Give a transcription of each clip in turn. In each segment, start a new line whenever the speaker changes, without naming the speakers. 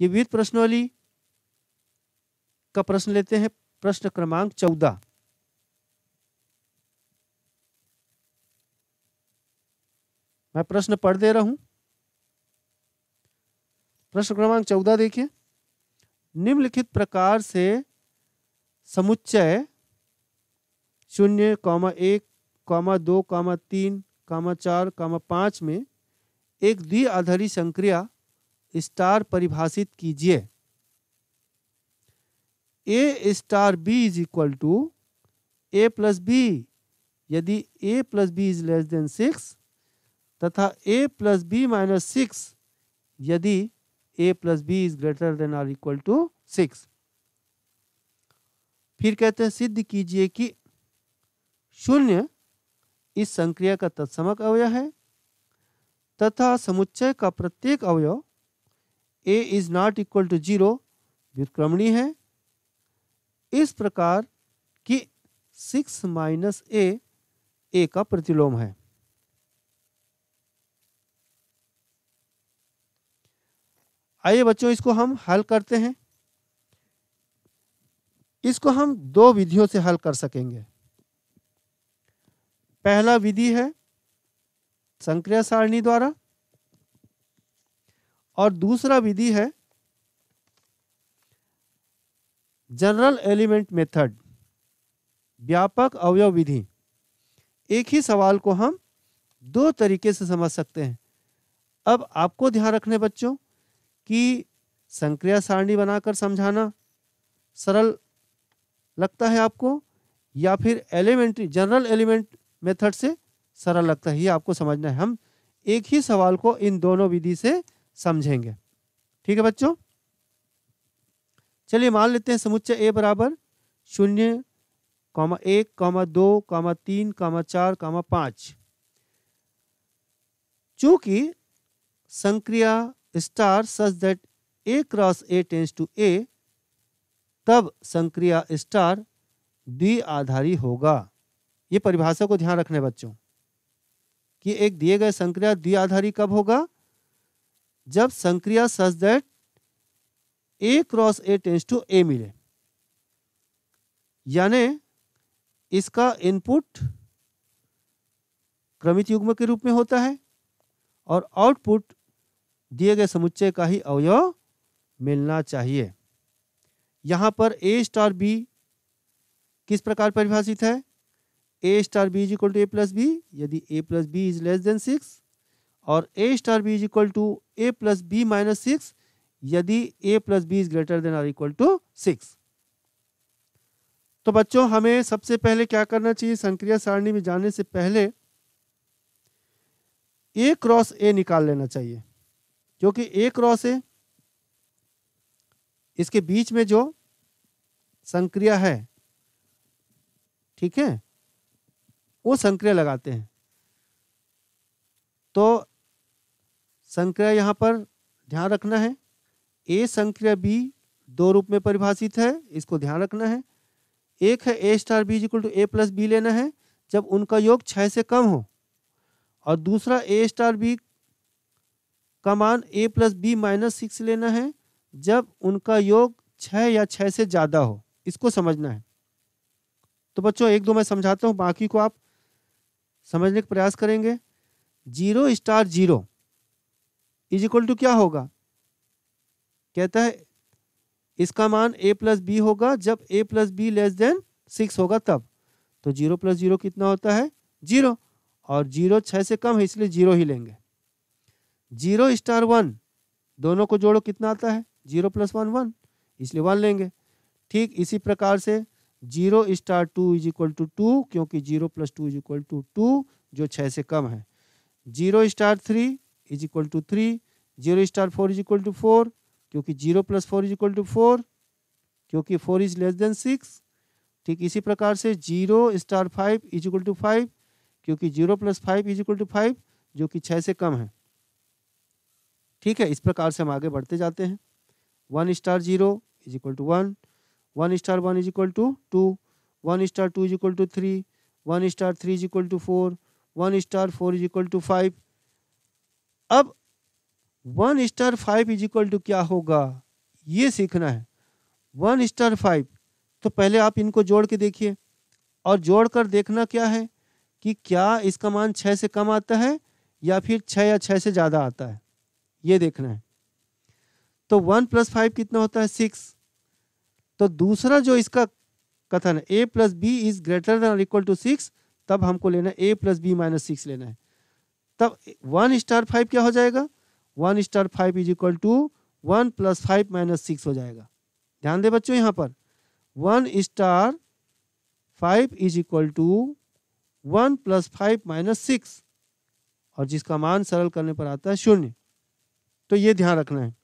ये विविध प्रश्नवली का प्रश्न लेते हैं प्रश्न क्रमांक चौदह मैं प्रश्न पढ़ दे रहा हूं प्रश्न क्रमांक चौदह देखिए निम्नलिखित प्रकार से समुच्चय शून्य कॉमा एक कॉमा दो कॉमा तीन कॉमा चार कॉमा पांच में एक द्विआधारी संक्रिया स्टार परिभाषित कीजिए A star B is equal to A plus B यदि A plus B is less than six तथा A plus B minus six यदि A plus B is greater than or equal to six फिर कहते हैं सिद्ध कीजिए कि शून्य इस संक्रिया का तत्समक अवयव है तथा समुच्चय का प्रत्येक अवयव A is not equal to zero व्युत्क्रमणी है इस प्रकार कि सिक्स माइनस ए ए का प्रतिलोम है आइए बच्चों इसको हम हल करते हैं इसको हम दो विधियों से हल कर सकेंगे पहला विधि है संक्रिया सारणी द्वारा और दूसरा विधि है जनरल एलिमेंट मेथड व्यापक अवयव विधि एक ही सवाल को हम दो तरीके से समझ सकते हैं अब आपको ध्यान रखने बच्चों कि संक्रिया सारणी बनाकर समझाना सरल लगता है आपको या फिर एलिमेंट्री जनरल एलिमेंट मेथड से सरल लगता है ये आपको समझना है हम एक ही सवाल को इन दोनों विधि से समझेंगे ठीक है बच्चों चलिए मान लेते हैं समुच्चय ए बराबर शून्य कॉमा एक कॉमा दो कॉमा तीन कॉमा चार कॉमा पाँच चूंकि संक्रिया star such that A cross A tends to ए तब संक्रिया स्टार आधारी होगा ये परिभाषा को ध्यान रखने बच्चों कि एक दिए गए संक्रिया द्वि आधारी कब होगा जब संक्रिया such that A cross A tends to A मिले यानी इसका इनपुट क्रमित युग्म के रूप में होता है और आउटपुट दिए गए समुच्चय का ही अवयव मिलना चाहिए यहाँ पर ए स्टार बी किस प्रकार परिभाषित है ए star B is equal to A plus B यदि A plus B is less than six और A star B is equal to A plus B minus six यदि A plus B is greater than और equal to six तो बच्चों हमें सबसे पहले क्या करना चाहिए संक्रिया सारणी में जाने से पहले ए क्रॉस ए निकाल लेना चाहिए क्योंकि ए क्रॉस ए इसके बीच में जो संक्रिया है ठीक है वो संक्रिया लगाते हैं तो संक्रिया यहाँ पर ध्यान रखना है ए संक्रिया बी दो रूप में परिभाषित है इसको ध्यान रखना है एक है ए star B equal to A plus B लेना है जब उनका योग छः से कम हो और दूसरा ए स्टार बी का मान A plus B minus six लेना है जब उनका योग छः या छः से ज़्यादा हो इसको समझना है तो बच्चों एक दो मैं समझाता हूँ बाकी को आप समझने का प्रयास करेंगे zero star zero is equal to क्या होगा कहता है इसका मान ए प्लस बी होगा जब ए plus B less than six होगा तब तो जीरो प्लस जीरो कितना होता है जीरो और जीरो छः से कम है इसलिए जीरो ही लेंगे जीरो स्टार वन दोनों को जोड़ो कितना आता है जीरो प्लस वन वन इसलिए वन लेंगे ठीक इसी प्रकार से zero star two is equal to two क्योंकि zero plus two is equal to two जो छः से कम है zero star three is equal to three zero star four is equal to four क्योंकि zero plus four is equal to four क्योंकि four is less than six ठीक इसी प्रकार से zero star five is equal to five क्योंकि zero plus five is equal to five जो कि छः से कम है ठीक है इस प्रकार से हम आगे बढ़ते जाते हैं one star zero is equal to one one star one is equal to two one star two is equal to three one star three is equal to four one star four is equal to five अब one star five is equal to क्या होगा ये सीखना है one star five तो पहले आप इनको जोड़ के देखिए और जोड़ कर देखना क्या है कि क्या इसका मान छः से कम आता है या फिर छः या छः से ज़्यादा आता है ये देखना है तो वन प्लस फाइव कितना होता है सिक्स तो दूसरा जो इसका कथन है ए plus B is greater than equal to six तब हमको लेना है ए प्लस बी माइनस सिक्स लेना है तब वन स्टार फाइव क्या हो जाएगा one star five is equal to one plus five minus six हो जाएगा ध्यान दे बच्चों यहाँ पर one star five is equal to one plus five minus six और जिसका मान सरल करने पर आता है शून्य तो ये ध्यान रखना है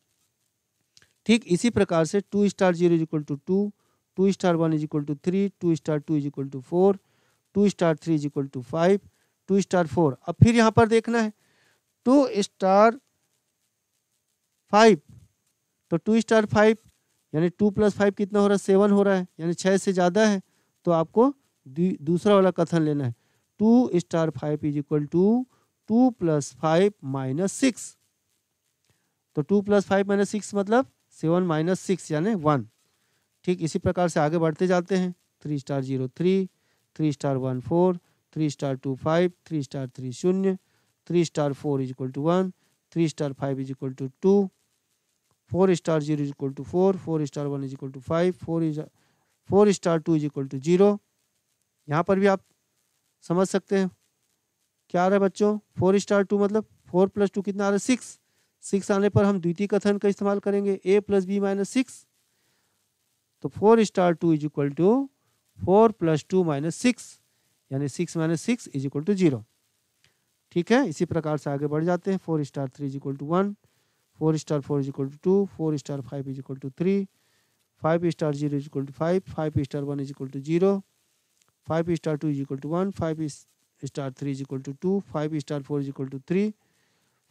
ठीक इसी प्रकार से two star zero is equal to two two star one is equal to three two star two is equal to four two star three is equal to five two star four अब फिर यहाँ पर देखना है two star five तो two star five यानी two plus five कितना हो रहा है सेवन हो रहा है यानी छः से ज़्यादा है तो आपको दूसरा वाला कथन लेना है two star five is equal to two plus five minus six तो two plus five minus six मतलब सेवन माइनस सिक्स यानी वन ठीक इसी प्रकार से आगे बढ़ते जाते हैं three star zero three three star one four three star two five three star three शून्य three star four is equal to one three star five is equal to two four star zero is equal to four four star one is equal to five four is four star two is equal to zero यहाँ पर भी आप समझ सकते हैं क्या आ रहा है बच्चों फोर स्टार टू मतलब फोर प्लस टू कितना आ रहा है सिक्स सिक्स आने पर हम द्वितीय कथन का इस्तेमाल करेंगे A plus B minus six तो four star two is equal to four plus two minus six यानी six minus six is equal to zero ठीक है इसी प्रकार से आगे बढ़ जाते हैं four star three is equal to one four star four is equal to two four star five is equal to three five star zero is equal to five five star one is equal to zero five star two is equal to one five star three is equal to two five star four is equal to three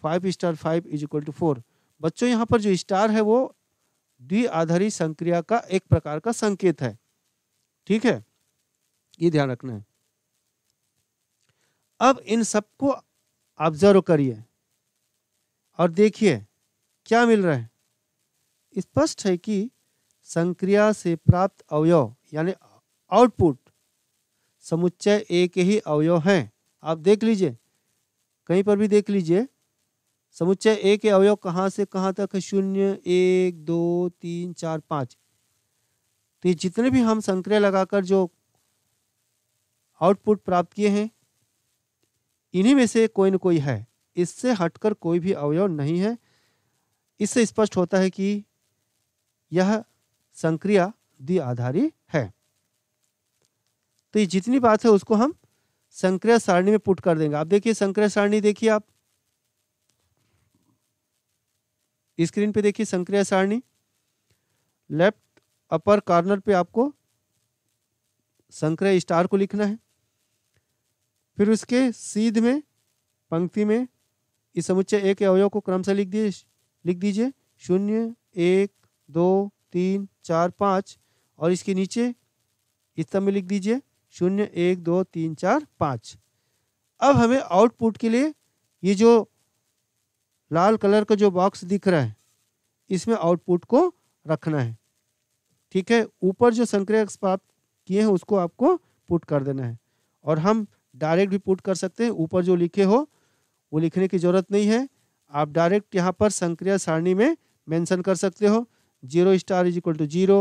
five star five is equal to four बच्चों यहाँ पर जो star है वो द्विआधारी संक्रिया का एक प्रकार का संकेत है ठीक है ये ध्यान रखना है अब इन सबको ऑब्जर्व करिए और देखिए क्या मिल रहा है स्पष्ट है कि संक्रिया से प्राप्त अवयव यानी आउटपुट समुच्चय एक ही अवयव है आप देख लीजिए कहीं पर भी देख लीजिए समुच्चय ए के अवयव कहाँ से कहाँ तक है शून्य एक दो तीन चार पाँच तो ये जितने भी हम संक्रिया लगाकर जो आउटपुट प्राप्त किए हैं इन्हीं में से कोई न कोई है इससे हटकर कोई भी अवयव नहीं है इससे स्पष्ट होता है कि यह संक्रिया द्वि आधारी है तो ये जितनी बात है उसको हम संक्रिया सारणी में पुट कर देंगे आप देखिए संक्रिया सारणी देखिए आप स्क्रीन पे देखिए संक्रिया सारणी लेफ्ट अपर कॉर्नर पे आपको संक्रिया स्टार को लिखना है फिर उसके सीध में पंक्ति में इस समुच्चय ए के अवयव को क्रम से लिख दीजिए लिख दीजिए शून्य एक दो तीन चार पाँच और इसके नीचे स्तंभ में लिख दीजिए शून्य एक दो तीन चार पाँच अब हमें आउटपुट के लिए ये जो लाल कलर का जो बॉक्स दिख रहा है इसमें आउटपुट को रखना है ठीक है ऊपर जो संक्रिय प्राप्त किए हैं उसको आपको पुट कर देना है और हम डायरेक्ट भी पुट कर सकते हैं ऊपर जो लिखे हो वो लिखने की ज़रूरत नहीं है आप डायरेक्ट यहाँ पर संक्रिय सारणी में मेंशन कर सकते हो zero star is equal to zero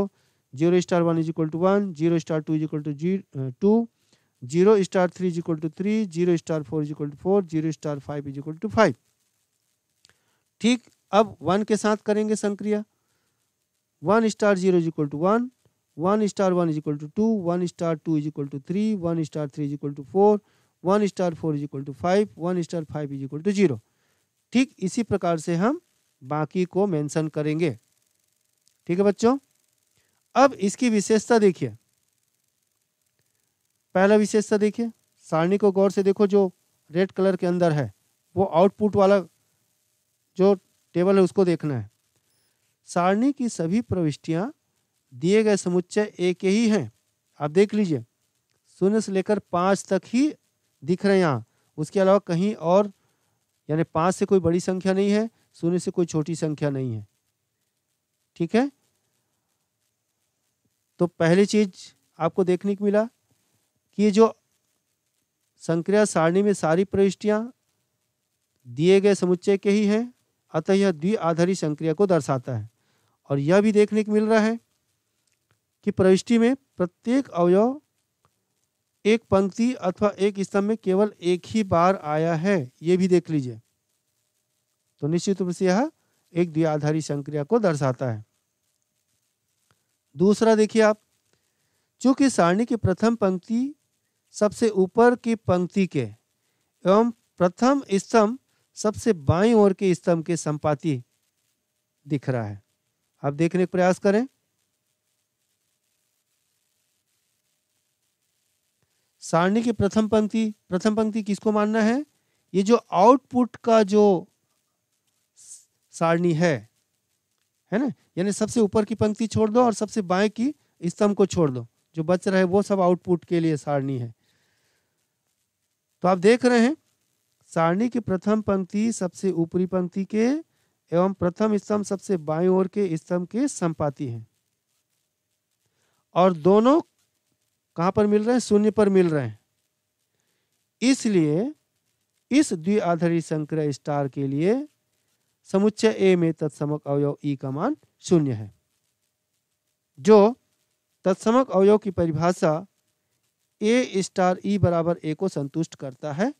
zero star one is equal to one zero star two is equal to G two zero star three is equal to three zero star four is equal to four zero star five is equal to five ठीक अब one के साथ करेंगे संक्रिया one star zero is equal to one one star one is equal to two one star two is equal to three one star three is equal to four one star four is equal to five one star five is equal to zero ठीक इसी प्रकार से हम बाकी को mention करेंगे ठीक है बच्चों अब इसकी विशेषता देखिए पहला विशेषता देखिए सारणी को गौर से देखो जो रेड कलर के अंदर है वो आउटपुट वाला जो टेबल है उसको देखना है सारणी की सभी प्रविष्टियाँ दिए गए समुच्चय एक ही हैं आप देख लीजिए शून्य से लेकर पाँच तक ही दिख रहे हैं यहाँ उसके अलावा कहीं और यानी पाँच से कोई बड़ी संख्या नहीं है शून्य से कोई छोटी संख्या नहीं है ठीक है तो पहली चीज आपको देखने को मिला कि ये जो संक्रिया सारणी में सारी प्रविष्टियाँ दिए गए समुच्चय के ही हैं अतः यह द्वि आधारित संक्रिया को दर्शाता है और यह भी देखने को मिल रहा है कि प्रविष्टि में प्रत्येक अवयव एक पंक्ति अथवा एक स्तंभ में केवल एक ही बार आया है ये भी देख लीजिए तो निश्चित रूप से यह एक द्विआधारी संक्रिया को दर्शाता है दूसरा देखिए आप चूंकि सारणी की प्रथम पंक्ति सबसे ऊपर की पंक्ति के एवं प्रथम स्तंभ सबसे बाईं ओर के स्तंभ के संपाति दिख रहा है आप देखने का प्रयास करें सारणी की प्रथम पंक्ति प्रथम पंक्ति किसको मानना है ये जो आउटपुट का जो सारणी है है ना यानी सबसे ऊपर की पंक्ति छोड़ दो और सबसे बाएं की स्तंभ को छोड़ दो जो बच रहे वो सब आउटपुट के लिए सारणी है तो आप देख रहे हैं सारणी की प्रथम पंक्ति सबसे ऊपरी पंक्ति के एवं प्रथम स्तंभ सबसे बाएं ओर के स्तंभ के संपाती है और दोनों कहाँ पर मिल रहे हैं शून्य पर मिल रहे हैं इसलिए इस द्विआधारित संक्रय स्टार के लिए समुच्चय ए में तत्समक अवयव ई e का मान शून्य है जो तत्समक अवयव की परिभाषा ए स्टार ई e बराबर ए को संतुष्ट करता है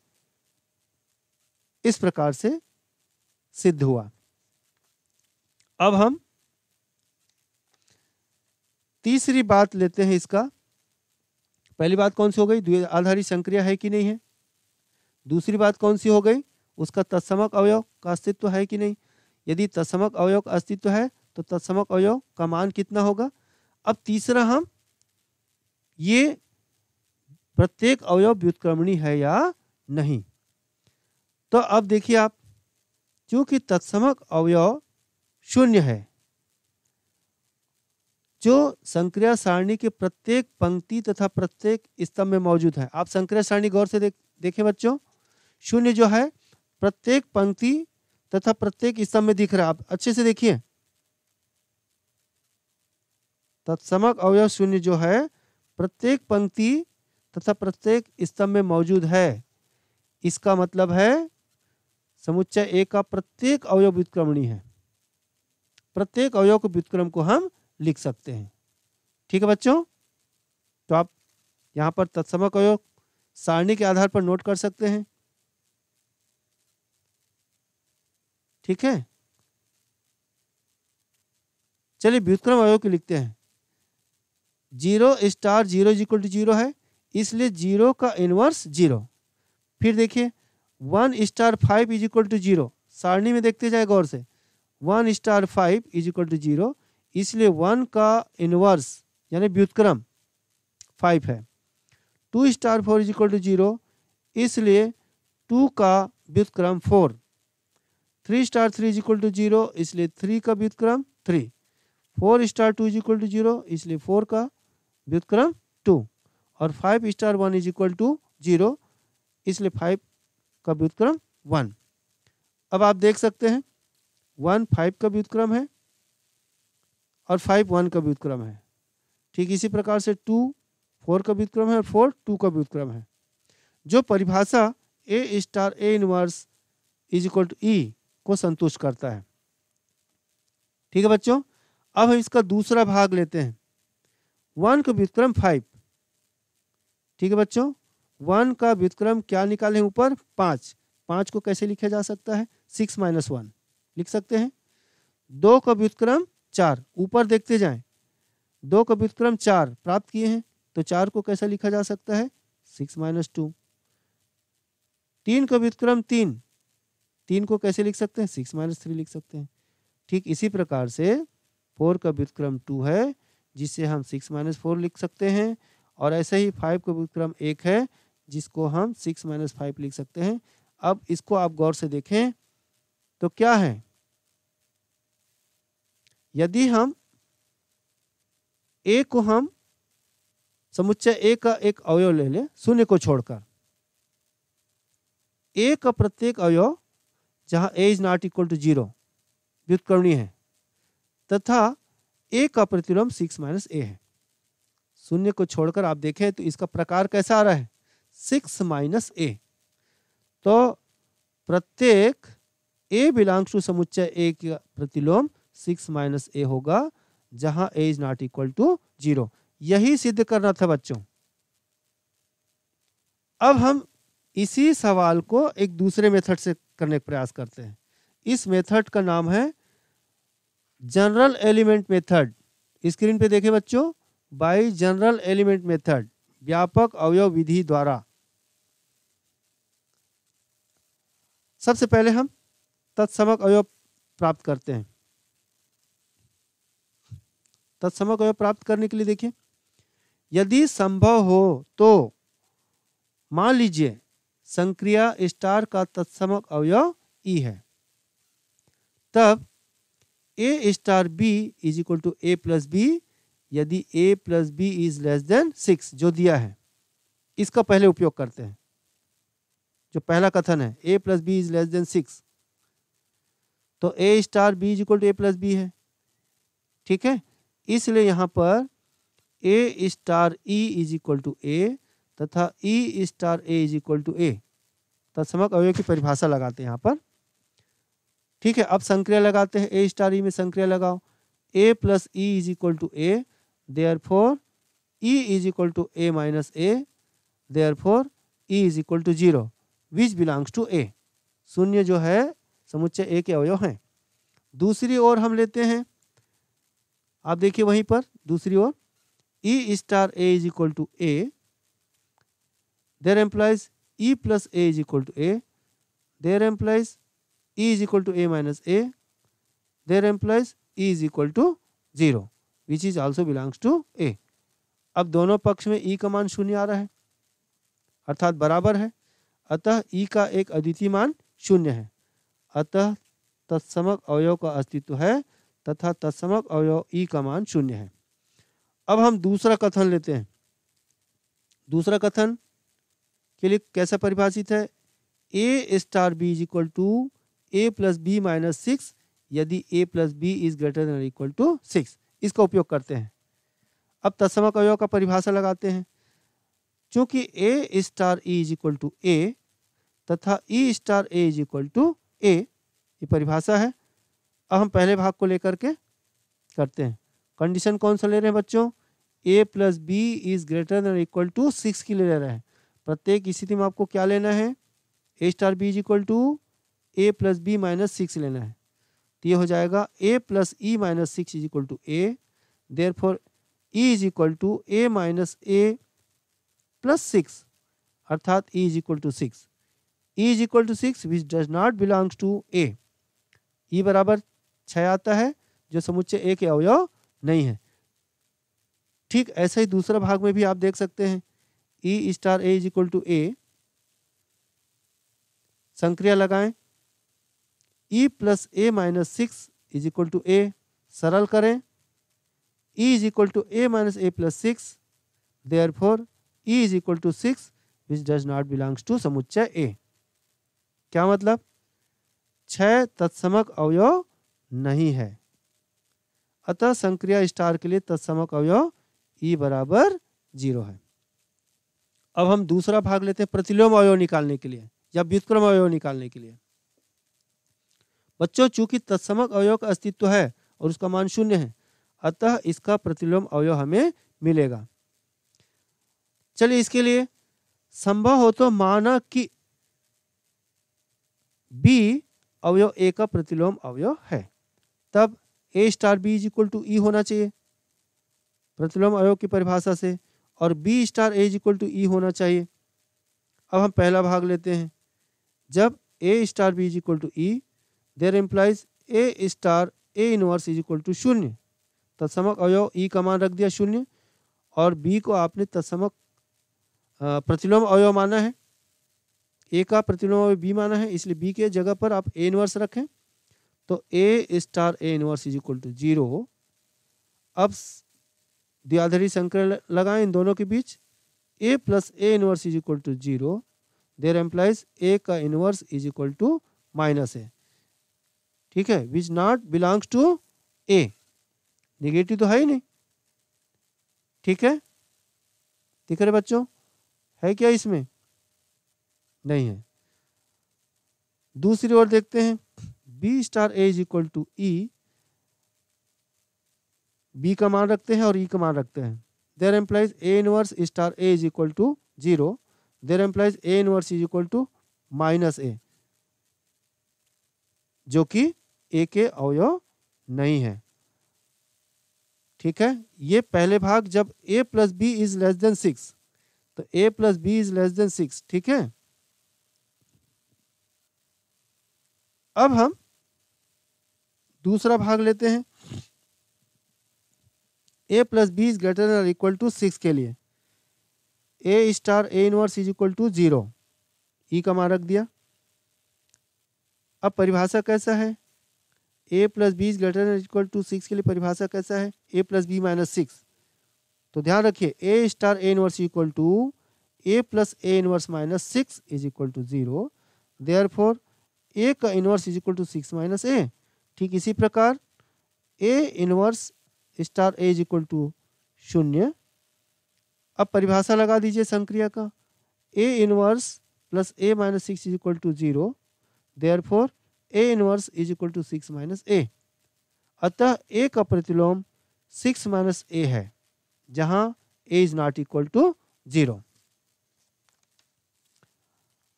इस प्रकार से सिद्ध हुआ अब हम तीसरी बात लेते हैं इसका पहली बात कौन सी हो गई द्विआधारी आधारित संक्रिया है कि नहीं है दूसरी बात कौन सी हो गई उसका तत्समक अवयव का अस्तित्व है कि नहीं यदि तत्समक अवयव का अस्तित्व है तो तत्समक अवयव का मान कितना होगा अब तीसरा हम ये प्रत्येक अवयव व्युत्क्रमणी है या नहीं तो अब देखिए आप चूंकि तत्समक अवयव शून्य है जो संक्रिया सारणी के प्रत्येक पंक्ति तथा प्रत्येक स्तंभ में मौजूद है आप संक्रिया सारणी गौर से देख देखें बच्चों शून्य जो है प्रत्येक पंक्ति तथा प्रत्येक स्तंभ में दिख रहा है आप अच्छे से देखिए तत्समक अवयव शून्य जो है प्रत्येक पंक्ति तथा प्रत्येक स्तंभ में मौजूद है इसका मतलब है समुच्चय ए का प्रत्येक अवयव व्युत्क्रमणीय है प्रत्येक अवयव के व्युत्क्रम को हम लिख सकते हैं ठीक है बच्चों तो आप यहाँ पर तत्समक का सारणी के आधार पर नोट कर सकते हैं ठीक है चलिए व्युतक्रम अयोग लिखते हैं zero star zero equal to zero है इसलिए जीरो का इनवर्स जीरो फिर देखिए one star five is equal to zero सारणी में देखते जाए गौर से one star five is equal to zero इसलिए वन का इनवर्स यानी व्युतक्रम फाइव है two star four is equal to zero इसलिए टू का व्युतक्रम four three star three is equal to zero इसलिए थ्री का व्युतक्रम three four star two is equal to zero इसलिए फोर का व्युतक्रम टू और five star one is equal to zero इसलिए फाइव का व्युतक्रम वन अब आप देख सकते हैं वन फाइव का व्युतक्रम है और फाइव वन का व्युतक्रम है ठीक इसी प्रकार से टू फोर का व्युतक्रम है और फोर टू का व्युतक्रम है जो परिभाषा A star A inverse is equal to E को संतुष्ट करता है ठीक है बच्चों अब हम इसका दूसरा भाग लेते हैं वन का व्युतक्रम फाइव ठीक है बच्चों वन का व्युतक्रम क्या निकाले ऊपर पाँच पाँच को कैसे लिखा जा सकता है सिक्स माइनस वन लिख सकते हैं दो का व्युतक्रम चार ऊपर देखते जाएं दो का व्युतक्रम चार प्राप्त किए हैं तो चार को कैसा लिखा जा सकता है सिक्स माइनस टू तीन का व्युतक्रम तीन तीन को कैसे लिख सकते हैं सिक्स माइनस थ्री लिख सकते हैं ठीक इसी प्रकार से फोर का व्युतक्रम टू है जिसे हम सिक्स माइनस फोर लिख सकते हैं और ऐसे ही फाइव का व्युतक्रम एक है जिसको हम सिक्स माइनस फाइव लिख सकते हैं अब इसको आप गौर से देखें तो क्या है यदि हम ए को हम समुच्चय ए का एक अवयव ले लें शून्य को छोड़कर ए का प्रत्येक अवयव जहाँ A is not equal to zero व्युत्कर्णीय है तथा ए का प्रतिलोम सिक्स माइनस ए है शून्य को छोड़कर आप देखें तो इसका प्रकार कैसा आ रहा है सिक्स माइनस ए तो प्रत्येक ए बिलोंग्स टू समुच्चय ए का प्रतिलोम सिक्स माइनस ए होगा जहां ए is not equal to zero यही सिद्ध करना था बच्चों अब हम इसी सवाल को एक दूसरे मेथड से करने का प्रयास करते हैं इस मेथड का नाम है जनरल एलिमेंट मेथड स्क्रीन पे देखें बच्चों बाई जनरल एलिमेंट मेथड व्यापक अवयव विधि द्वारा सबसे पहले हम तत्समक अवयव प्राप्त करते हैं तत्समक अवयव प्राप्त करने के लिए देखिए यदि संभव हो तो मान लीजिए संक्रिया स्टार का तत्समक अवयव ई e है तब ए star B is equal to A plus B यदि A plus B is less than six जो दिया है इसका पहले उपयोग करते हैं जो पहला कथन है ए plus B is less than six तो ए star B is equal to A plus B है ठीक है इसलिए यहाँ पर ए star E is equal to ए तथा ई star A is equal to A तत्समक अवयव की परिभाषा लगाते हैं यहाँ पर ठीक है अब संक्रिया लगाते हैं ए स्टार ई में संक्रिया लगाओ A plus E is equal to A therefore E is equal to A minus A therefore E is equal to zero which belongs to A शून्य जो है समुच्चय ए के अवयव हैं दूसरी ओर हम लेते हैं आप देखिए वहीं पर दूसरी ओर E star A is equal to A there implies E plus A is equal to A there implies E is equal to A minus A there implies E is equal to zero which is also belongs to ए अब दोनों पक्ष में ई e का मान शून्य आ रहा है अर्थात बराबर है अतः ई e का एक अद्वितीय मान शून्य है अतः तत्समक अवयव का अस्तित्व है तथा तत्समक अवय ई का मान शून्य है अब हम दूसरा कथन लेते हैं दूसरा कथन के लिए कैसे परिभाषित है ए star B is equal to A plus B minus six यदि A plus B is greater than equal to six इसका उपयोग करते हैं अब तत्समक अवयव का परिभाषा लगाते हैं चूंकि A star E is equal to ए तथा ई star A is equal to A ये परिभाषा है अब हम पहले भाग को लेकर के करते हैं कंडीशन कौन सा ले रहे हैं बच्चों A plus B is greater than equal to six की ले रहे हैं प्रत्येक स्थिति में आपको क्या लेना है ए star B is equal to A plus B minus six लेना है तो ये हो जाएगा a plus e minus six is equal to A therefore e is equal to A minus a plus six अर्थात e is equal to six e is equal to six which does not belongs to a e बराबर छह आता है जो समुच्चय ए के अवयव नहीं है ठीक ऐसे ही दूसरा भाग में भी आप देख सकते हैं e star A is equal to a संक्रिया लगाएं e plus a minus six is equal to a सरल करें e is equal to A minus a plus six therefore E is equal to six which does not belongs to समुच्चय a क्या मतलब छ तत्समक अवयव नहीं है अतः संक्रिया स्टार के लिए तत्समक अवयव ई e बराबर जीरो है अब हम दूसरा भाग लेते हैं प्रतिलोम अवयव निकालने के लिए या व्युतक्रम अवयव निकालने के लिए बच्चों चूंकि तत्समक अवयव का अस्तित्व है और उसका मान शून्य है अतः इसका प्रतिलोम अवयव हमें मिलेगा चलिए इसके लिए संभव हो तो माना कि बी अवयव ए का प्रतिलोम अवयव है तब ए star B is equal to e होना चाहिए प्रतिलोम अयो की परिभाषा से और b star A is equal to e होना चाहिए अब हम पहला भाग लेते हैं जब a star B is equal to e there implies a star A inverse is equal to शून्य तत्समक अवयव ई e का मान रख दिया शून्य और बी को आपने तत्समक प्रतिलोम अवयव माना है ए का प्रतिलोम अवयव बी माना है इसलिए बी के जगह पर आप ए इनवर्स रखें तो ए star A inverse is equal to zero अब द्विआधारी संकलन लगाएं इन दोनों के बीच a plus a inverse is equal to zero there implies a का inverse is equal to minus a ठीक है which not belongs to a negative तो है ही नहीं ठीक है ठीक है बच्चों है क्या इसमें नहीं है दूसरी ओर देखते हैं b star A is equal to e b का मान रखते हैं और ई e का मान रखते हैं there implies a inverse star A is equal to zero there implies a inverse is equal to minus a जो कि ए के अवयव नहीं है ठीक है ये पहले भाग जब ए plus B is less than six तो a plus B is less than six ठीक है अब हम दूसरा भाग लेते हैं a plus B is greater than equal to six के लिए a star A inverse is equal to zero e का मान रख दिया अब परिभाषा कैसा है ए plus B is greater than equal to six के लिए परिभाषा कैसा है ए प्लस बी माइनस सिक्स तो ध्यान रखिए a star A inverse equal to A plus a inverse minus six is equal to zero therefore a का inverse is equal to six minus a ठीक इसी प्रकार a inverse star A is equal to शून्य अब परिभाषा लगा दीजिए संक्रिया का a inverse plus a minus six is equal to zero therefore a inverse is equal to six minus ए अतः ए का प्रतिलोम सिक्स माइनस ए है जहां ए is not equal to zero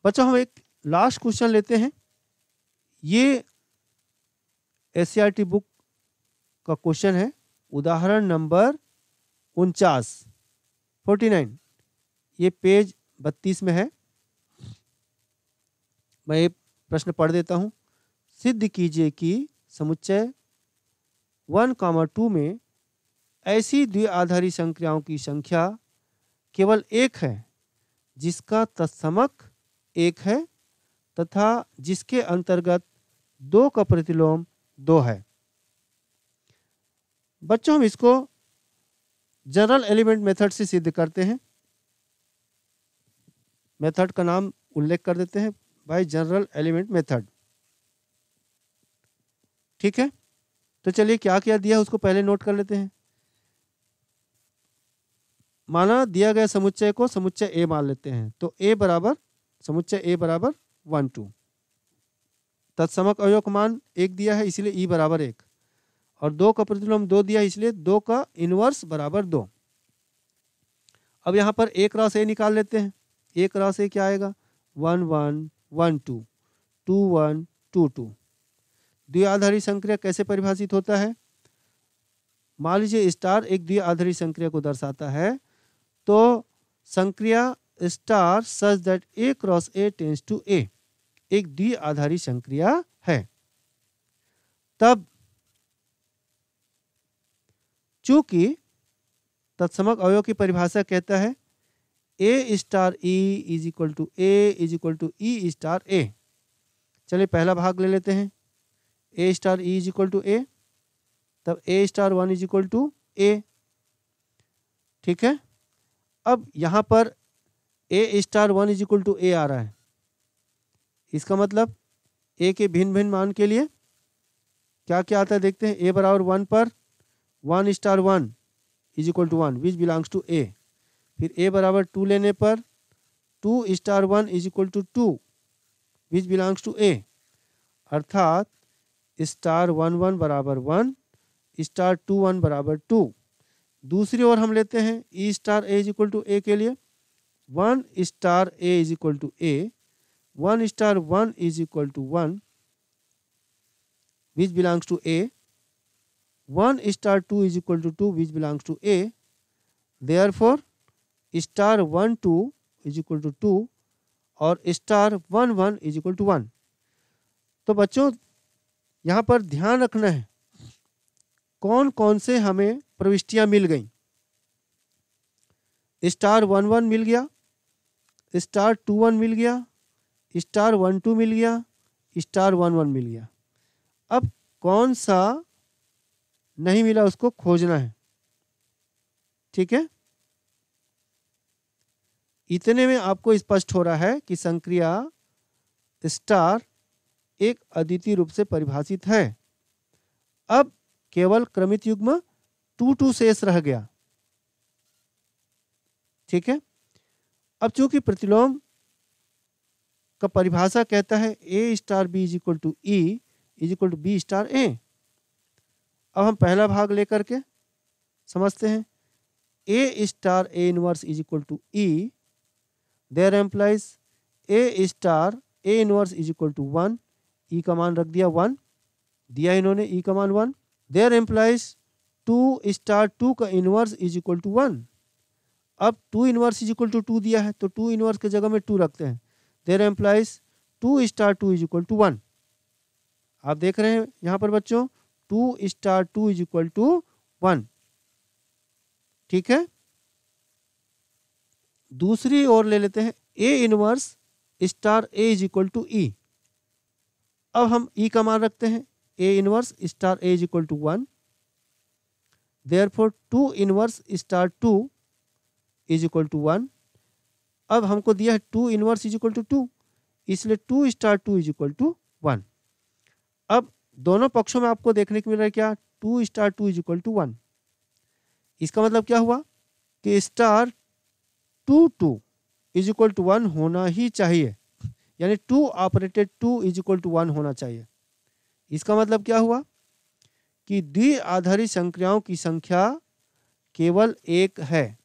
बच्चों हम एक लास्ट क्वेश्चन लेते हैं ये एस बुक का क्वेश्चन है उदाहरण नंबर उनचास फोर्टी नाइन ये पेज बत्तीस में है मैं ये प्रश्न पढ़ देता हूँ सिद्ध कीजिए कि समुच्चय वन कामा टू में ऐसी द्विआधारी संक्रियाओं की संख्या केवल एक है जिसका तत्समक एक है तथा जिसके अंतर्गत दो का प्रतिलोम दो है बच्चों हम इसको जनरल एलिमेंट मेथड से सिद्ध करते हैं मेथड का नाम उल्लेख कर देते हैं बाय जनरल एलिमेंट मेथड ठीक है तो चलिए क्या क्या दिया उसको पहले नोट कर लेते हैं माना दिया गया समुच्चय को समुच्चय ए मान लेते हैं तो ए बराबर समुच्चय ए बराबर वन टू तत्समक अवयव का मान एक दिया है इसलिए ई बराबर एक और दो का प्रतिलोम दो दिया है इसलिए दो का इनवर्स बराबर दो अब यहाँ पर एक रस ए निकाल लेते हैं एक रस ए क्या आएगा one one one two two one two two द्विआधारी संक्रिया कैसे परिभाषित होता है मान लीजिए स्टार एक द्विआधारी संक्रिया को दर्शाता है तो संक्रिया star such that A cross A tends to a एक द्विआधारी संक्रिया है तब चूंकि तत्समक अवयव की परिभाषा कहता है ए star E is equal to a is equal to e star a चलिए पहला भाग ले लेते हैं a star E is equal to ए तब ए star one is equal to a ठीक है अब यहाँ पर ए star one is equal to a आ रहा है इसका मतलब ए के भिन्न भिन्न मान के लिए क्या क्या आता है देखते हैं ए बराबर वन पर one star one is equal to one which belongs to a फिर ए बराबर टू लेने पर two star one is equal to two which belongs to a अर्थात स्टार वन वन बराबर वन स्टार टू वन बराबर two दूसरी ओर हम लेते हैं e star A is equal to a के लिए one star A is equal to a 1 star 1 is equal to 1 which belongs to A. 1 star 2 is equal to 2 which belongs to A. Therefore, star 1 2 is equal to 2 और star one one is equal to one तो बच्चों यहाँ पर ध्यान रखना है कौन कौन से हमें प्रविष्टियाँ मिल गई स्टार वन वन मिल गया स्टार टू वन मिल गया स्टार वन टू मिल गया स्टार वन वन मिल गया अब कौन सा नहीं मिला उसको खोजना है ठीक है इतने में आपको स्पष्ट हो रहा है कि संक्रिया स्टार एक अद्वितीय रूप से परिभाषित है अब केवल क्रमित युग्म टू टू शेष रह गया ठीक है अब चूंकि प्रतिलोम का परिभाषा कहता है ए star B is equal to e is equal to b star a अब हम पहला भाग लेकर के समझते हैं a star A inverse is equal to e there implies a star A inverse is equal to one e का मान रख दिया वन दिया इन्होंने ई e का मान one there implies two star two का inverse is equal to one अब two inverse is equal to two दिया है तो टू इनवर्स के जगह में टू रखते हैं there implies two star two is equal to one आप देख रहे हैं यहाँ पर बच्चों two star two is equal to one ठीक है दूसरी ओर ले लेते हैं a inverse star A is equal to e अब हम ई e का मान रखते हैं a inverse star A is equal to one therefore two inverse star two is equal to one अब हमको दिया है two inverse is equal to two इसलिए two star two is equal to one अब दोनों पक्षों में आपको देखने को मिल रहा है क्या two star two is equal to one इसका मतलब क्या हुआ कि star two two is equal to one होना ही चाहिए यानी two operated two is equal to one होना चाहिए इसका मतलब क्या हुआ कि द्विआधारी संक्रियाओं की संख्या केवल एक है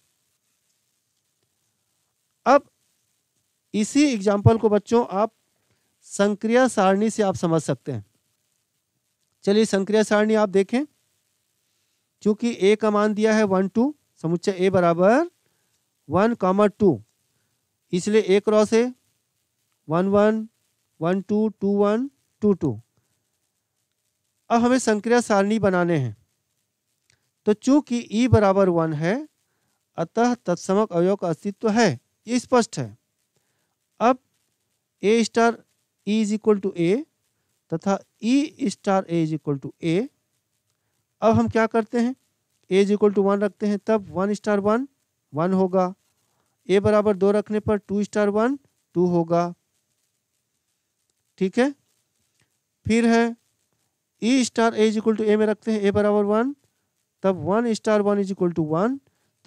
अब इसी एग्जाम्पल को बच्चों आप संक्रिया सारणी से आप समझ सकते हैं चलिए संक्रिया सारणी आप देखें क्योंकि ए का मान दिया है वन टू समुच्चय ए बराबर वन कॉमर टू इसलिए a cross a one one one two two one two two अब हमें संक्रिया सारणी बनाने हैं तो चूंकि ई e बराबर वन है अतः तत्समक अवयव का अस्तित्व है ये स्पष्ट है अब a star E is equal to ए तथा ई star A is equal to ए अब हम क्या करते हैं a is equal to one रखते हैं तब वन स्टार वन वन होगा ए बराबर दो रखने पर टू स्टार वन टू होगा ठीक है फिर है e star A is equal to a में रखते हैं ए बराबर वन तब one star one is equal to one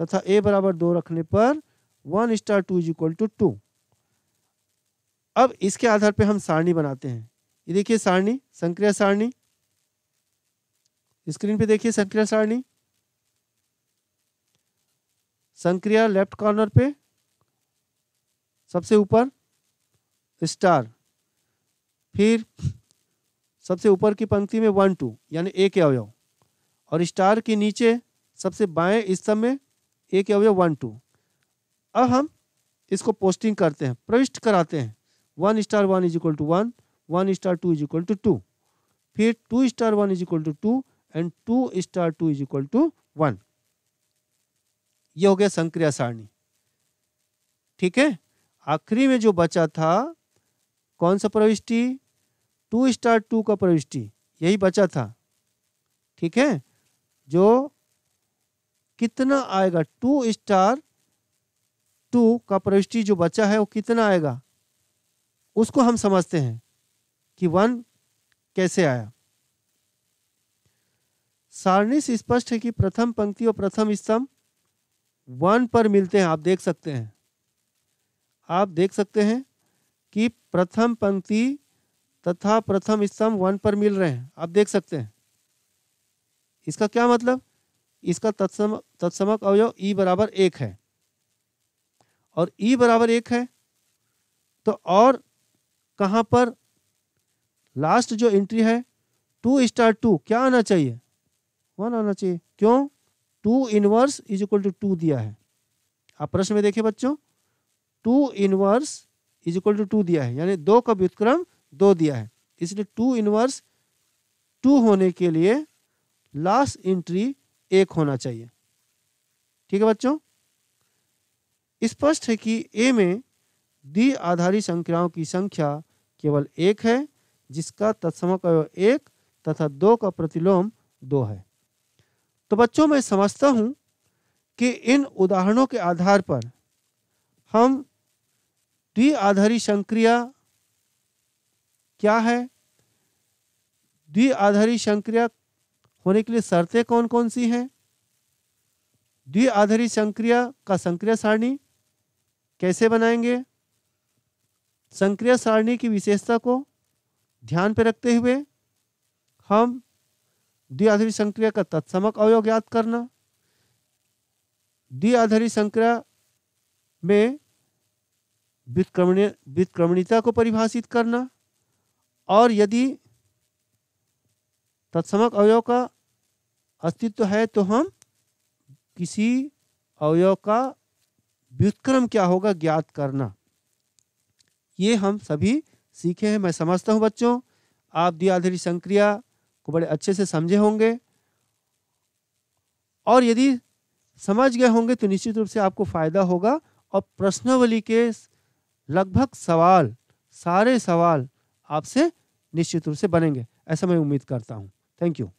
तथा ए बराबर दो रखने पर one star two is equal to two अब इसके आधार पे हम सारणी बनाते हैं ये देखिए सारणी संक्रिया सारणी स्क्रीन पे देखिए संक्रिया सारणी संक्रिया लेफ्ट कॉर्नर पे सबसे ऊपर स्टार फिर सबसे ऊपर की पंक्ति में वन टू यानी ए के अवयव और स्टार के नीचे सबसे बाएं स्तंभ में ए के अवयव वन टू अब हम इसको पोस्टिंग करते हैं प्रविष्ट कराते हैं one star one is equal to one one star two is equal to two फिर two star one is equal to two and two star two is equal to one ये हो गया संक्रिया सारणी ठीक है आखिरी में जो बचा था कौन सा प्रविष्टि टू स्टार टू का प्रविष्टि यही बचा था ठीक है जो कितना आएगा टू स्टार टू का प्रविष्टि जो बचा है वो कितना आएगा उसको हम समझते हैं कि वन कैसे आया सारणी से स्पष्ट है कि प्रथम पंक्ति और प्रथम स्तंभ वन पर मिलते हैं आप देख सकते हैं आप देख सकते हैं कि प्रथम पंक्ति तथा प्रथम स्तंभ वन पर मिल रहे हैं आप देख सकते हैं इसका क्या मतलब इसका तत्सम तत्समक अवयव ई e बराबर एक है और ई बराबर एक है तो और कहाँ पर लास्ट जो एंट्री है टू स्टार टू क्या आना चाहिए वन आना चाहिए क्यों two inverse is equal to two दिया है आप प्रश्न में देखिए बच्चों two inverse is equal to two दिया है यानी दो का व्युतक्रम दो दिया है इसलिए टू इनवर्स टू होने के लिए लास्ट एंट्री एक होना चाहिए ठीक है बच्चों स्पष्ट है कि ए में द्वि आधारी संख्याओं की संख्या केवल एक है जिसका तत्समक एक तथा दो का प्रतिलोम दो है तो बच्चों मैं समझता हूँ कि इन उदाहरणों के आधार पर हम द्वि आधारी संक्रिया क्या है द्वि आधारी संक्रिया होने के लिए शर्तें कौन कौन सी हैं द्वि आधारी संक्रिया का संक्रिया सारणी कैसे बनाएंगे संक्रिय सारणी की विशेषता को ध्यान पर रखते हुए हम द्विआधारित संक्रिया का तत्समक अवयव ज्ञात करना द्विआधारित संक्रिया में व्युत्क्रमणीय व्युत्क्रमणीयता को परिभाषित करना और यदि तत्समक अवयव का अस्तित्व है तो हम किसी अवयव का व्युत्क्रम क्या होगा ज्ञात करना ये हम सभी सीखे हैं मैं समझता हूँ बच्चों आप दियाधरी संक्रिया को बड़े अच्छे से समझे होंगे और यदि समझ गए होंगे तो निश्चित रूप से आपको फायदा होगा और प्रश्नावली के लगभग सवाल सारे सवाल आपसे निश्चित रूप से बनेंगे ऐसा मैं उम्मीद करता हूँ थैंक यू